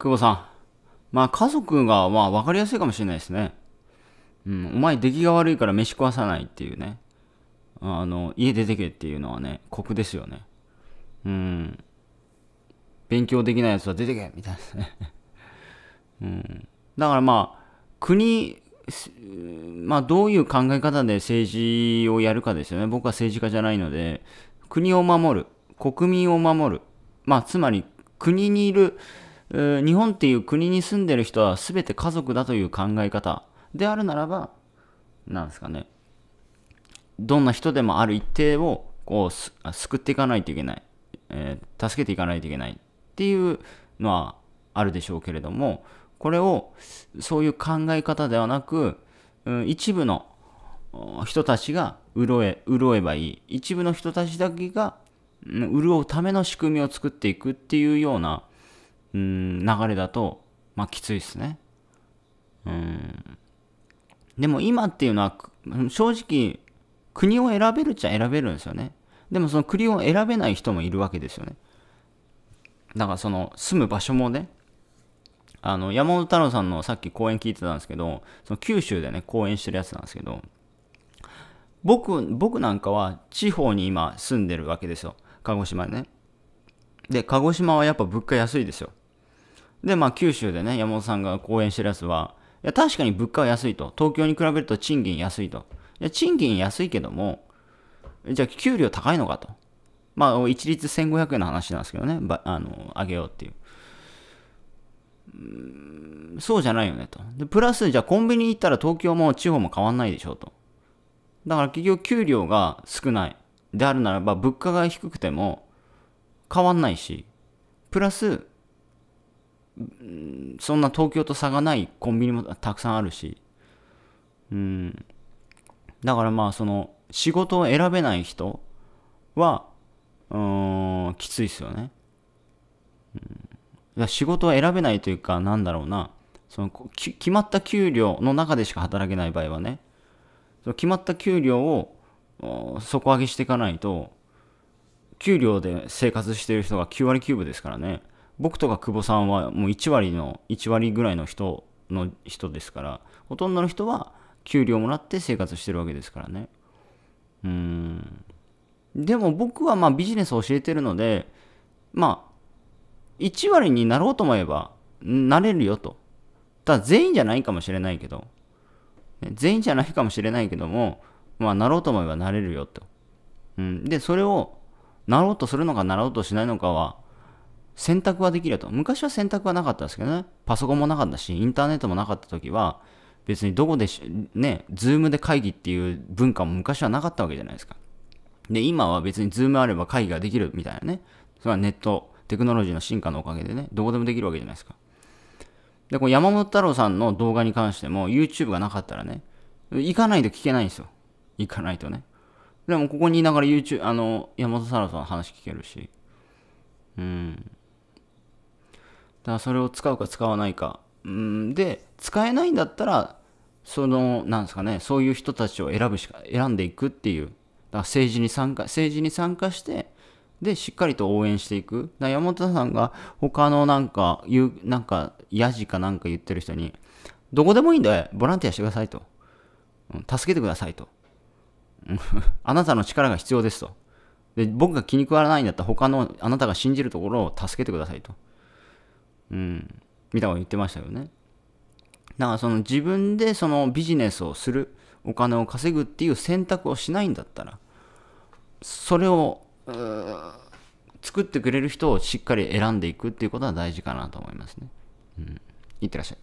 久保さん。まあ家族が、まあ分かりやすいかもしれないですね。うん、お前出来が悪いから飯食わさないっていうね。あの、家出てけっていうのはね、酷ですよね。うん。勉強できないやつは出てけみたいなね。うん。だからまあ、国、まあどういう考え方で政治をやるかですよね。僕は政治家じゃないので、国を守る、国民を守る。まあつまり国にいる、日本っていう国に住んでる人は全て家族だという考え方であるならば、なんですかね、どんな人でもある一定をこう救っていかないといけない、えー、助けていかないといけないっていうのはあるでしょうけれども、これをそういう考え方ではなく、うん、一部の人たちが潤え潤えばいい一部の人たちだけが、うん、潤うための仕組みを作っていくっていうようなうん、流れだと、まあきついですね。うん。でも今っていうのは、正直、国を選べるっちゃ選べるんですよね。でもその国を選べない人もいるわけですよね。だからその住む場所もね、あの、山本太郎さんのさっき講演聞いてたんですけど、その九州でね、講演してるやつなんですけど、僕、僕なんかは地方に今住んでるわけですよ。鹿児島ね。で、鹿児島はやっぱ物価安いですよ。で、まあ九州でね、山本さんが講演してるやつは、いや確かに物価は安いと。東京に比べると賃金安いと。いや賃金安いけども、じゃあ給料高いのかと。まあ一律1500円の話なんですけどね、あの上げようっていう。うん、そうじゃないよねと。で、プラス、じゃあコンビニ行ったら東京も地方も変わんないでしょうと。だから結局、給料が少ない。であるならば、物価が低くても変わんないし、プラス、そんな東京と差がないコンビニもたくさんあるし、うん。だからまあ、その、仕事を選べない人は、うん、きついっすよね。うん、仕事は選べないというか、なんだろうな、その決まった給料の中でしか働けない場合はね、その決まった給料を底上げしていかないと、給料で生活してる人が9割9分ですからね。僕とか久保さんはもう1割の1割ぐらいの人の人ですからほとんどの人は給料もらって生活してるわけですからねうんでも僕はまあビジネスを教えてるのでまあ1割になろうと思えばなれるよとただ全員じゃないかもしれないけど全員じゃないかもしれないけどもまあなろうと思えばなれるよと、うん、でそれをなろうとするのかなろうとしないのかは選択はできると。昔は選択はなかったですけどね。パソコンもなかったし、インターネットもなかった時は、別にどこでね、ズームで会議っていう文化も昔はなかったわけじゃないですか。で、今は別にズームあれば会議ができるみたいなね。それはネット、テクノロジーの進化のおかげでね、どこでもできるわけじゃないですか。で、この山本太郎さんの動画に関しても、YouTube がなかったらね、行かないと聞けないんですよ。行かないとね。でも、ここにいながら YouTube、あの、山本太郎さんの話聞けるし。うん。だからそれを使うか使わないか。うんで、使えないんだったら、その、なんですかね、そういう人たちを選ぶしか、選んでいくっていう。だから政治に参加、政治に参加して、で、しっかりと応援していく。だ山本さんが他のなんか、言う、なんか、やじかなんか言ってる人に、どこでもいいんだよボランティアしてくださいと。助けてくださいと。あなたの力が必要ですと。で、僕が気に食わないんだったら他のあなたが信じるところを助けてくださいと。うん、みたいなこと言ってましたよね。だからその自分でそのビジネスをする、お金を稼ぐっていう選択をしないんだったら、それを、作ってくれる人をしっかり選んでいくっていうことは大事かなと思いますね。うん。いってらっしゃい。